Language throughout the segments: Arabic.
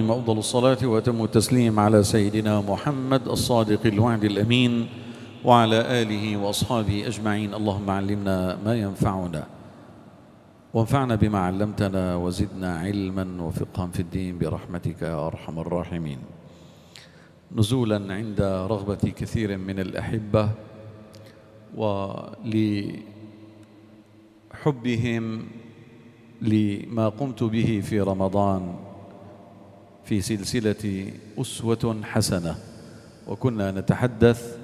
الرحيم أفضل الصلاة وأتم التسليم على سيدنا محمد الصادق الوعد الأمين وعلى آله وأصحابه أجمعين اللهم علمنا ما ينفعنا وانفعنا بما علمتنا وزدنا علما وفقها في الدين برحمتك يا أرحم الراحمين نزولا عند رغبة كثير من الأحبة ولحبهم لما قمت به في رمضان في سلسلة أسوة حسنة وكنا نتحدث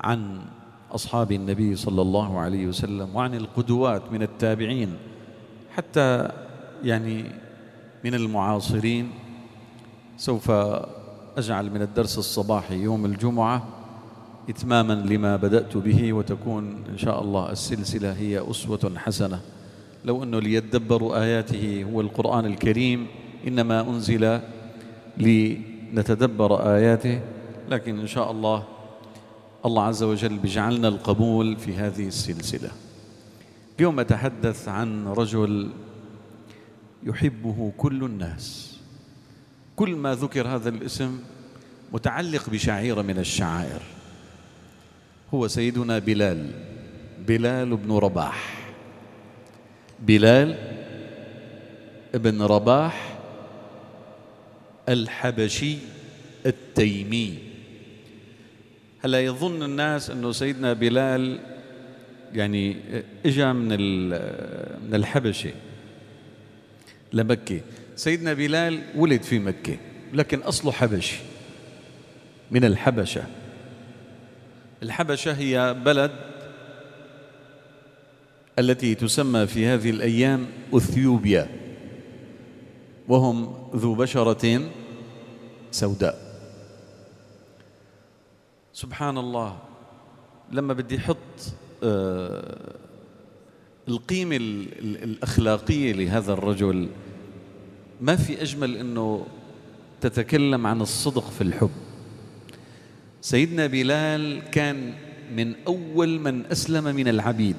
عن أصحاب النبي صلى الله عليه وسلم وعن القدوات من التابعين حتى يعني من المعاصرين سوف أجعل من الدرس الصباحي يوم الجمعة إتماما لما بدأت به وتكون إن شاء الله السلسلة هي أسوة حسنة لو أنه ليدبروا آياته هو القرآن الكريم إنما أنزل لنتدبر آياته لكن إن شاء الله الله عز وجل بجعلنا القبول في هذه السلسلة اليوم أتحدث عن رجل يحبه كل الناس كل ما ذكر هذا الاسم متعلق بشعيرة من الشعائر هو سيدنا بلال بلال بن رباح بلال بن رباح الحبشي التيمي هلا يظن الناس انه سيدنا بلال يعني اجى من من الحبشه لمكه سيدنا بلال ولد في مكه لكن اصله حبشي من الحبشه الحبشه هي بلد التي تسمى في هذه الايام اثيوبيا وهم ذو بشرة سوداء سبحان الله لما بدي أحط آه، القيمة الأخلاقية لهذا الرجل ما في أجمل أنه تتكلم عن الصدق في الحب سيدنا بلال كان من أول من أسلم من العبيد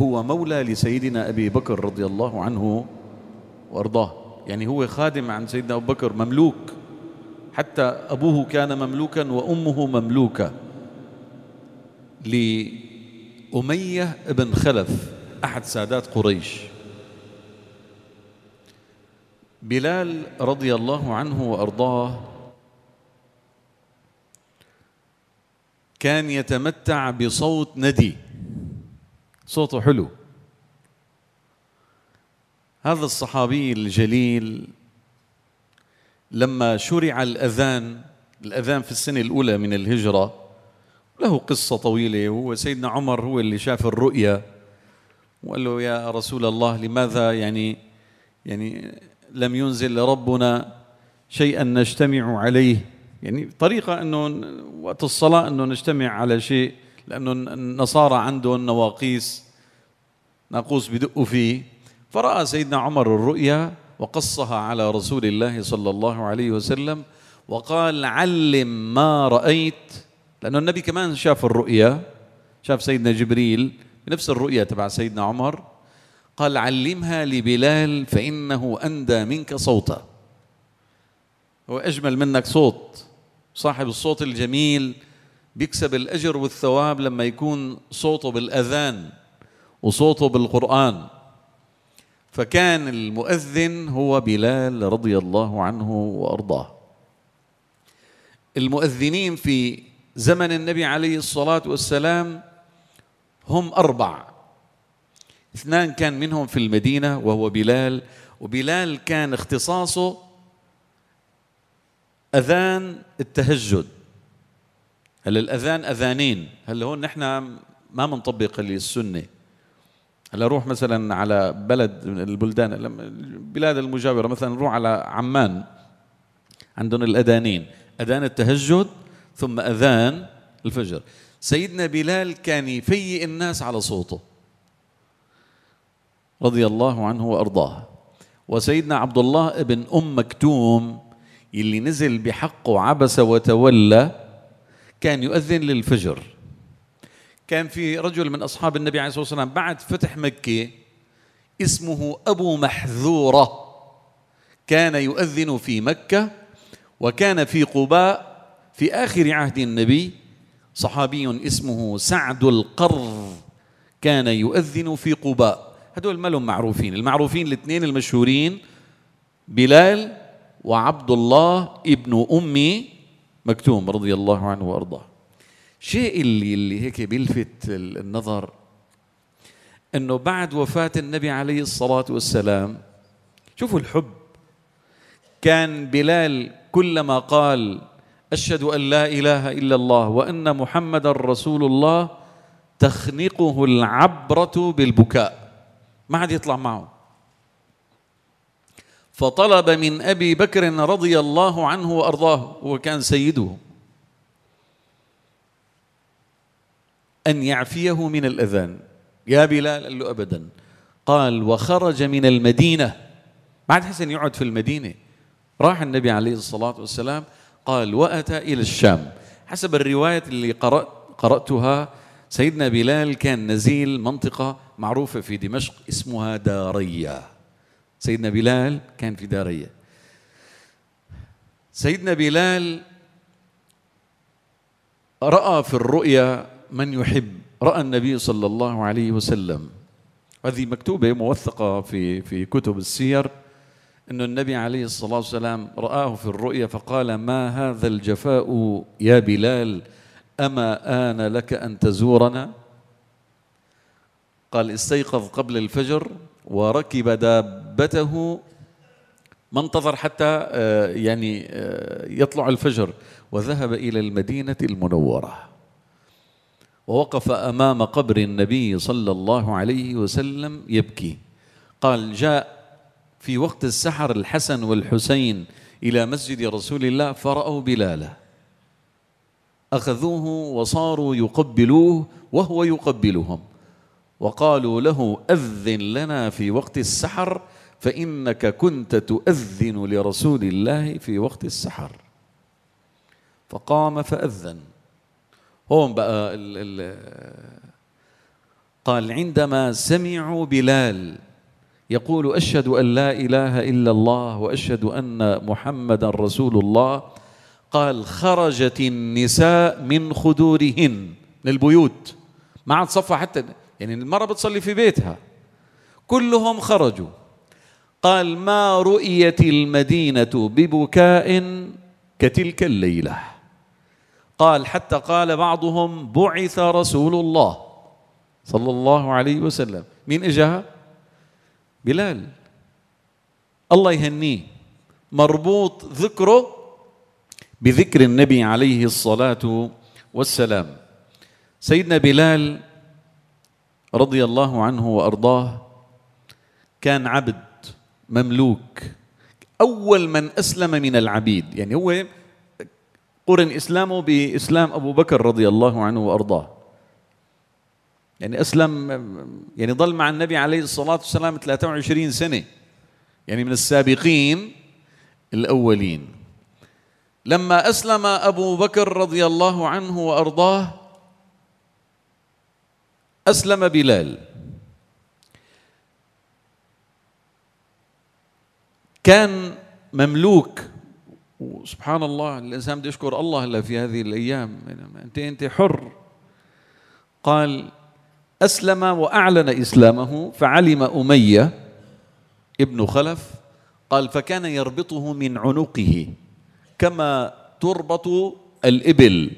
هو مولى لسيدنا أبي بكر رضي الله عنه وأرضاه يعني هو خادم عند سيدنا أبو بكر مملوك حتى أبوه كان مملوكا وأمه مملوكة لأمية بن خلف أحد سادات قريش بلال رضي الله عنه وأرضاه كان يتمتع بصوت ندي صوته حلو هذا الصحابي الجليل لما شرع الأذان الأذان في السنة الأولى من الهجرة له قصة طويلة هو سيدنا عمر هو اللي شاف الرؤيا وقال له يا رسول الله لماذا يعني يعني لم ينزل ربنا شيئا نجتمع عليه يعني طريقة أنه وقت الصلاة أنه نجتمع على شيء لأنه النصارى عندهم نواقيس ناقوس بدقوا فيه فراى سيدنا عمر الرؤيا وقصها على رسول الله صلى الله عليه وسلم وقال علم ما رايت لانه النبي كمان شاف الرؤيا شاف سيدنا جبريل بنفس الرؤيا تبع سيدنا عمر قال علمها لبلال فانه اندى منك صوتا هو اجمل منك صوت صاحب الصوت الجميل بيكسب الاجر والثواب لما يكون صوته بالاذان وصوته بالقران فكان المؤذن هو بلال رضي الله عنه وارضاه المؤذنين في زمن النبي عليه الصلاه والسلام هم اربع اثنان كان منهم في المدينه وهو بلال وبلال كان اختصاصه اذان التهجد هل الاذان اذانين هل هون نحن ما بنطبق السنه هلا روح مثلا على بلد من البلدان البلاد المجاوره مثلا روح على عمان عندهم الاذانين اذان التهجد ثم اذان الفجر سيدنا بلال كان يفيق الناس على صوته رضي الله عنه وارضاه وسيدنا عبد الله ابن ام مكتوم اللي نزل بحقه عبس وتولى كان يؤذن للفجر كان في رجل من أصحاب النبي عليه الصلاة والسلام بعد فتح مكة اسمه أبو محذورة كان يؤذن في مكة وكان في قباء في آخر عهد النبي صحابي اسمه سعد القر كان يؤذن في قباء هدول مالهم معروفين المعروفين الاثنين المشهورين بلال وعبد الله ابن أم مكتوم رضي الله عنه وأرضاه الشيء اللي اللي هيك بيلفت النظر انه بعد وفاه النبي عليه الصلاه والسلام شوفوا الحب كان بلال كلما قال اشهد ان لا اله الا الله وان محمدا رسول الله تخنقه العبره بالبكاء ما عاد يطلع معه فطلب من ابي بكر رضي الله عنه وارضاه وكان سيده أن يعفيه من الأذان يا بلال قال له أبدا قال وخرج من المدينة ما عاد حسن يقعد في المدينة راح النبي عليه الصلاة والسلام قال وأتى إلى الشام حسب الرواية اللي قرأت قرأتها سيدنا بلال كان نزيل منطقة معروفة في دمشق اسمها دارية سيدنا بلال كان في دارية سيدنا بلال رأى في الرؤيا من يحب رأى النبي صلى الله عليه وسلم هذه مكتوبة موثقة في في كتب السير أن النبي عليه الصلاة والسلام رآه في الرؤيا فقال ما هذا الجفاء يا بلال أما آن لك أن تزورنا قال استيقظ قبل الفجر وركب دابته ما انتظر حتى آه، يعني آه، يطلع الفجر وذهب إلى المدينة المنورة ووقف امام قبر النبي صلى الله عليه وسلم يبكي قال جاء في وقت السحر الحسن والحسين الى مسجد رسول الله فراوا بلاله اخذوه وصاروا يقبلوه وهو يقبلهم وقالوا له اذن لنا في وقت السحر فانك كنت تؤذن لرسول الله في وقت السحر فقام فاذن هون بقى ال ال قال عندما سمعوا بلال يقول اشهد ان لا اله الا الله واشهد ان محمدا رسول الله قال خرجت النساء من خدورهن من البيوت ما عاد صفى حتى يعني المرأة بتصلي في بيتها كلهم خرجوا قال ما رؤيت المدينة ببكاء كتلك الليلة قال حتى قال بعضهم بعث رسول الله صلى الله عليه وسلم مين اجاها بلال الله يهنيه مربوط ذكره بذكر النبي عليه الصلاه والسلام سيدنا بلال رضي الله عنه وارضاه كان عبد مملوك اول من اسلم من العبيد يعني هو قرن إسلامه بإسلام أبو بكر رضي الله عنه وأرضاه يعني أسلم يعني ظل مع النبي عليه الصلاة والسلام 23 سنة يعني من السابقين الأولين لما أسلم أبو بكر رضي الله عنه وأرضاه أسلم بلال كان مملوك وسبحان الله الإنسان بده يشكر الله هلا في هذه الأيام أنت أنت حر قال أسلم وأعلن إسلامه فعلم أمية ابن خلف قال فكان يربطه من عنقه كما تربط الإبل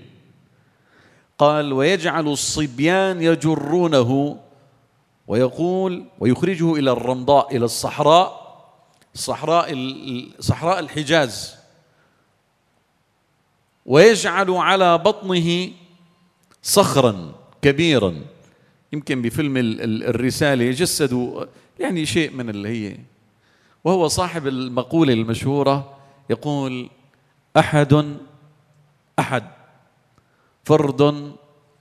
قال ويجعل الصبيان يجرونه ويقول ويخرجه إلى الرمضاء إلى الصحراء الصحراء صحراء الحجاز ويجعل على بطنه صخرا كبيرا يمكن بفيلم الرسالة جسدوا يعني شيء من اللي هي وهو صاحب المقولة المشهورة يقول أحد أحد فرد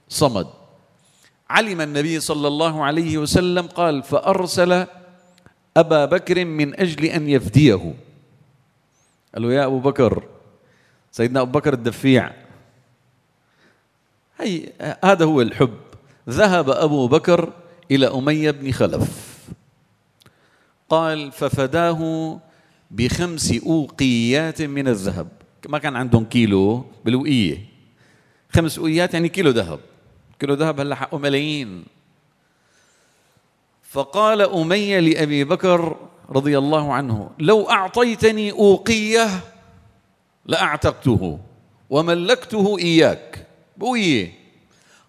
صمد علم النبي صلى الله عليه وسلم قال فأرسل أبا بكر من أجل أن يفديه قال له يا أبو بكر سيدنا أبو بكر الدفيع هي هذا هو الحب ذهب أبو بكر إلى أمية بن خلف قال ففداه بخمس أوقيات من الذهب ما كان عندهم كيلو بالوقية خمس أوقيات يعني كيلو ذهب كيلو ذهب هلا حقه ملايين فقال أمية لأبي بكر رضي الله عنه لو أعطيتني أوقية لاعتقته وملكته إياك بويه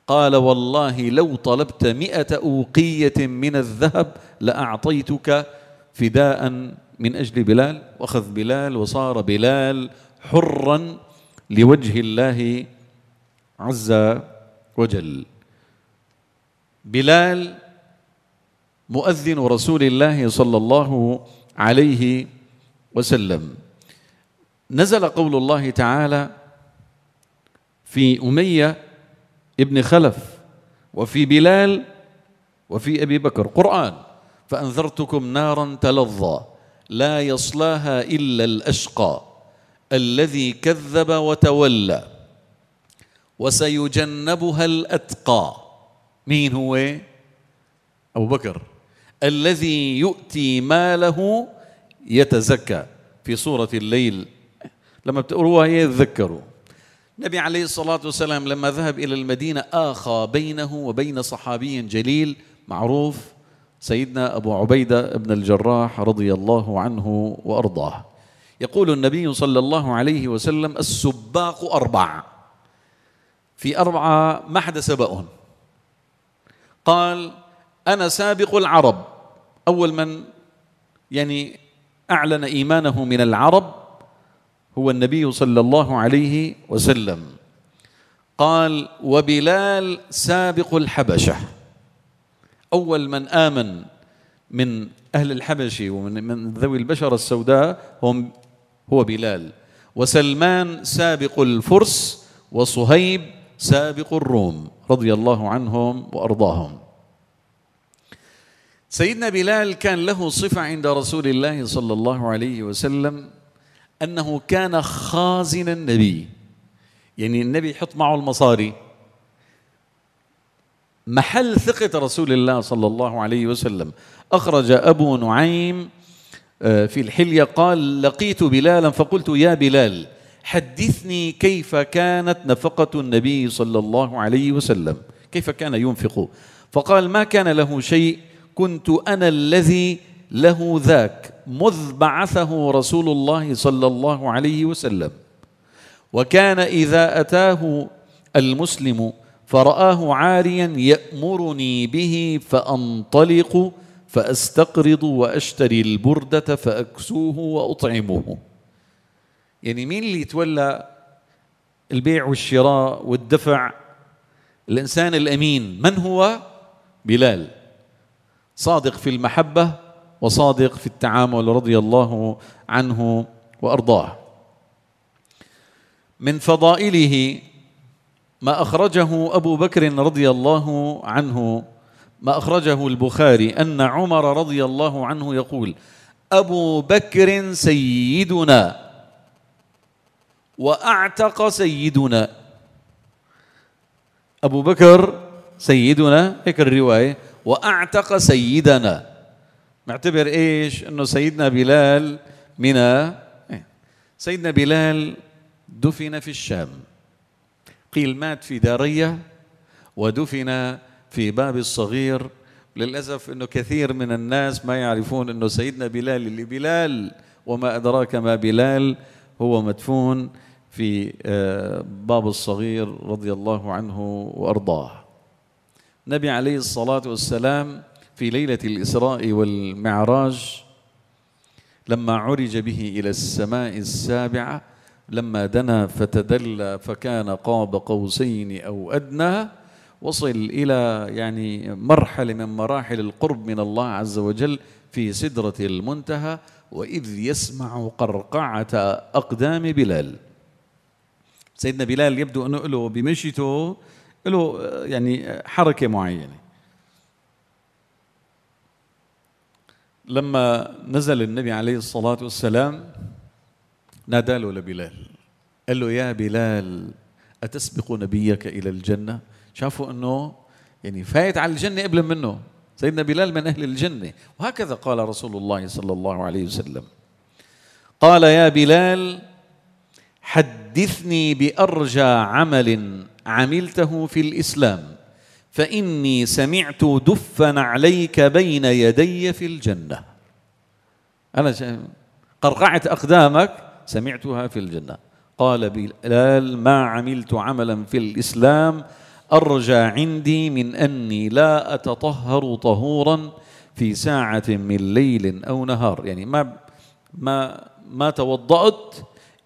قال والله لو طلبت مئة أوقية من الذهب لأعطيتك فداء من أجل بلال وأخذ بلال وصار بلال حرا لوجه الله عز وجل بلال مؤذن رسول الله صلى الله عليه وسلم نزل قول الله تعالى في أمية ابن خلف وفي بلال وفي أبي بكر قرآن فأنذرتكم نارا تلظى لا يصلاها إلا الأشقى الذي كذب وتولى وسيجنبها الأتقى مين هو؟ أبو بكر الذي يؤتي ماله يتزكى في سورة الليل لما بتقروها هي تذكروا النبي عليه الصلاة والسلام لما ذهب إلى المدينة آخى بينه وبين صحابي جليل معروف سيدنا أبو عبيدة بن الجراح رضي الله عنه وأرضاه يقول النبي صلى الله عليه وسلم السباق أربع في أربعة ما حدا سبقهم قال أنا سابق العرب أول من يعني أعلن إيمانه من العرب هو النبي صلى الله عليه وسلم قال وبلال سابق الحبشه اول من امن من اهل الحبشه ومن من ذوي البشره السوداء هم هو بلال وسلمان سابق الفرس وصهيب سابق الروم رضي الله عنهم وارضاهم سيدنا بلال كان له صفه عند رسول الله صلى الله عليه وسلم أنه كان خازن النبي يعني النبي يحط معه المصاري محل ثقة رسول الله صلى الله عليه وسلم أخرج أبو نعيم آه، في الحلية قال لقيت بلالا فقلت يا بلال حدثني كيف كانت نفقة النبي صلى الله عليه وسلم كيف كان ينفق فقال ما كان له شيء كنت أنا الذي له ذاك مذ بعثه رسول الله صلى الله عليه وسلم وكان اذا اتاه المسلم فرآه عاريا يأمرني به فأنطلق فأستقرض وأشتري البردة فأكسوه وأطعمه يعني مين اللي يتولى البيع والشراء والدفع الإنسان الأمين من هو؟ بلال صادق في المحبة وصادق في التعامل رضي الله عنه وارضاه من فضائله ما اخرجه ابو بكر رضي الله عنه ما اخرجه البخاري ان عمر رضي الله عنه يقول ابو بكر سيدنا واعتق سيدنا ابو بكر سيدنا هيك الروايه واعتق سيدنا معتبر ايش؟ انه سيدنا بلال من إيه. سيدنا بلال دفن في الشام قيل مات في داريه ودفن في باب الصغير للاسف انه كثير من الناس ما يعرفون انه سيدنا بلال اللي بلال وما ادراك ما بلال هو مدفون في آه، باب الصغير رضي الله عنه وارضاه النبي عليه الصلاه والسلام في ليلة الإسراء والمعراج لما عرج به إلى السماء السابعة لما دنا فتدلى فكان قاب قوسين أو أدنى وصل إلى يعني مرحلة من مراحل القرب من الله عز وجل في سدرة المنتهى وإذ يسمع قرقعة أقدام بلال سيدنا بلال يبدو أنه له بمشيته له يعني حركة معينة لما نزل النبي عليه الصلاة والسلام نادى له لبلال قال له يا بلال أتسبق نبيك إلى الجنة شافوا أنه يعني فايت على الجنة قبل منه سيدنا بلال من أهل الجنة وهكذا قال رسول الله صلى الله عليه وسلم قال يا بلال حدثني بأرجى عمل عملته في الإسلام فاني سمعت دفا عليك بين يدي في الجنه انا قرقعت اقدامك سمعتها في الجنه قال بلال ما عملت عملا في الاسلام ارجى عندي من اني لا اتطهر طهورا في ساعه من ليل او نهار يعني ما ما ما توضأت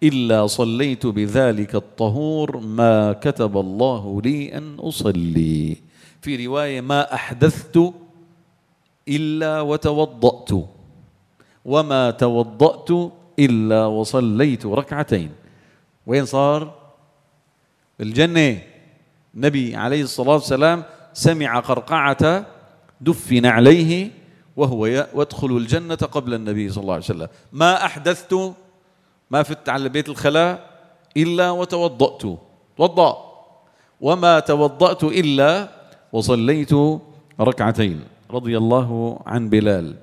إلا صليت بذلك الطهور ما كتب الله لي أن أصلي في رواية ما أحدثت إلا وتوضأت وما توضأت إلا وصليت ركعتين وين صار الجنة النبي عليه الصلاة والسلام سمع قرقعة دفن عليه وهو يدخل الجنة قبل النبي صلى الله عليه وسلم ما أحدثت ما فت على بيت الخلاء إلا وتوضأت توضأ وما توضأت إلا وصليت ركعتين رضي الله عن بلال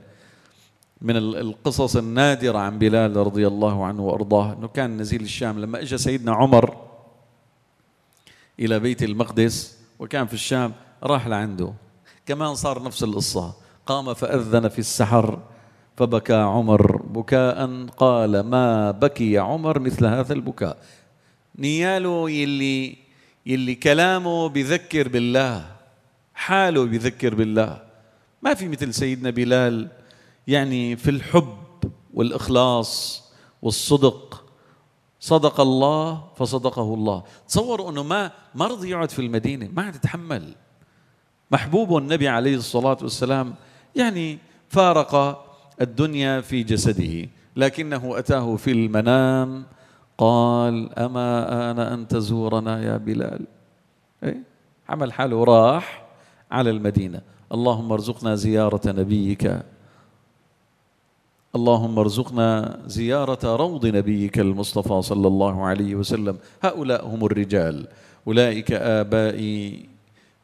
من القصص النادرة عن بلال رضي الله عنه وأرضاه أنه كان نزيل الشام لما إجا سيدنا عمر إلى بيت المقدس وكان في الشام راح لعنده كمان صار نفس القصة قام فأذن في السحر فبكى عمر بكاء قال ما بكي عمر مثل هذا البكاء نياله يلي يلي كلامه بذكر بالله حاله بيذكر بالله ما في مثل سيدنا بلال يعني في الحب والإخلاص والصدق صدق الله فصدقه الله تصوروا أنه ما ما رضي يقعد في المدينة ما عاد يتحمل محبوب النبي عليه الصلاة والسلام يعني فارق الدنيا في جسده لكنه أتاه في المنام قال أما آن أن تزورنا يا بلال إيه؟ عمل حاله راح على المدينة اللهم ارزقنا زيارة نبيك اللهم ارزقنا زيارة روض نبيك المصطفى صلى الله عليه وسلم هؤلاء هم الرجال أولئك آبائي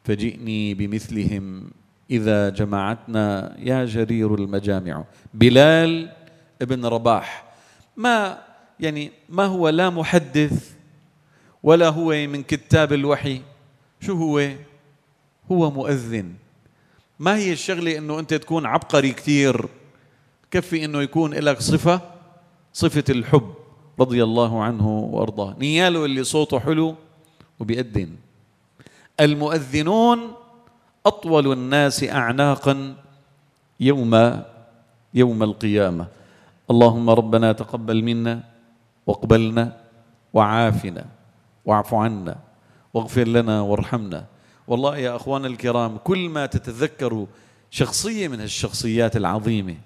فجئني بمثلهم إذا جمعتنا يا جرير المجامع بلال ابن رباح ما يعني ما هو لا محدث ولا هو من كتاب الوحي شو هو هو مؤذن ما هي الشغلة أنه أنت تكون عبقري كثير كفي أنه يكون لك صفة صفة الحب رضي الله عنه وأرضاه نياله اللي صوته حلو وبيأذن المؤذنون أطول الناس أعناقا يوم يوم القيامة اللهم ربنا تقبل منا واقبلنا وعافنا واعف عنا واغفر لنا وارحمنا والله يا أخوان الكرام كل ما تتذكروا شخصية من هالشخصيات العظيمة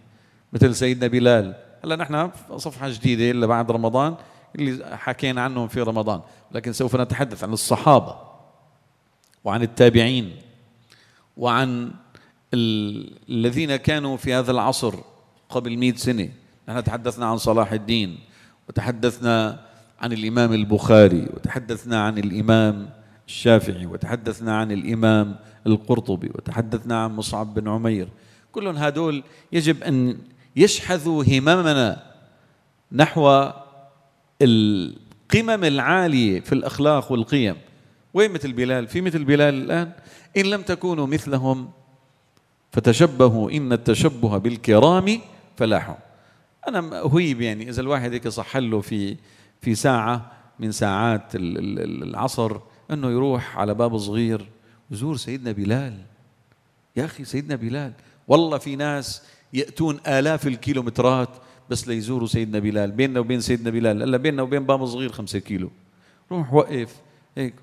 مثل سيدنا بلال هلا نحن صفحة جديدة إلا بعد رمضان اللي حكينا عنهم في رمضان لكن سوف نتحدث عن الصحابة وعن التابعين وعن الذين كانوا في هذا العصر قبل مئة سنة نحن تحدثنا عن صلاح الدين وتحدثنا عن الإمام البخاري وتحدثنا عن الإمام الشافعي وتحدثنا عن الإمام القرطبي وتحدثنا عن مصعب بن عمير كل هذول يجب أن يشحذوا هممنا نحو القمم العالية في الأخلاق والقيم وين مثل بلال؟ في مثل بلال الآن؟ إن لم تكونوا مثلهم فتشبهوا إن التشبه بالكرام فلاحوا أنا أهيب يعني إذا الواحد هيك صح له في في ساعة من ساعات العصر انه يروح على باب صغير وزور سيدنا بلال يا اخي سيدنا بلال والله في ناس ياتون الاف الكيلومترات بس ليزوروا سيدنا بلال بيننا وبين سيدنا بلال الا بيننا وبين باب صغير خمسة كيلو روح وقف هيك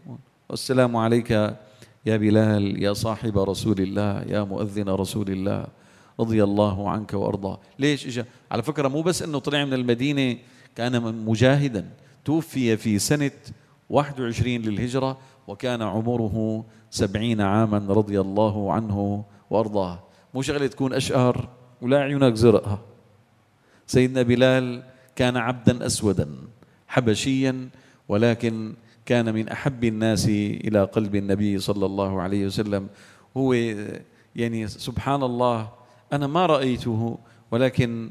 والسلام عليك يا بلال يا صاحب رسول الله يا مؤذن رسول الله رضي الله عنك وارضاه ليش اجى على فكره مو بس انه طلع من المدينه كان مجاهدا توفي في سنه 21 للهجرة وكان عمره سبعين عاما رضي الله عنه وأرضاه مو شغلة تكون أشقر ولا عيونك زرقها سيدنا بلال كان عبدا أسودا حبشيا ولكن كان من أحب الناس إلى قلب النبي صلى الله عليه وسلم هو يعني سبحان الله أنا ما رأيته ولكن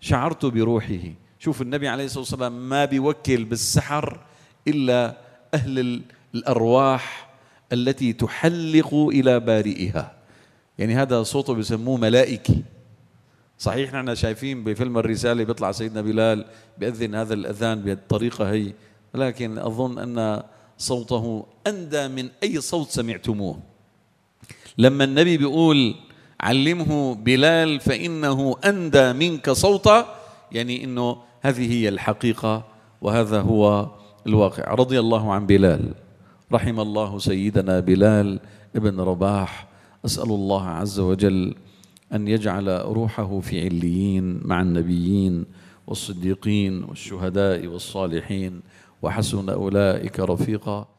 شعرت بروحه شوف النبي عليه الصلاة والسلام ما بيوكل بالسحر إلا أهل الأرواح التي تحلق إلى بارئها يعني هذا صوته بيسموه ملائكي صحيح نحن شايفين بفيلم الرسالة بيطلع سيدنا بلال بيأذن هذا الأذان بالطريقة هي لكن أظن أن صوته أندى من أي صوت سمعتموه لما النبي بيقول علمه بلال فإنه أندى منك صوتا يعني أنه هذه هي الحقيقة وهذا هو الواقع رضي الله عن بلال رحم الله سيدنا بلال ابن رباح أسأل الله عز وجل أن يجعل روحه في عليين مع النبيين والصديقين والشهداء والصالحين وحسن أولئك رفيقاً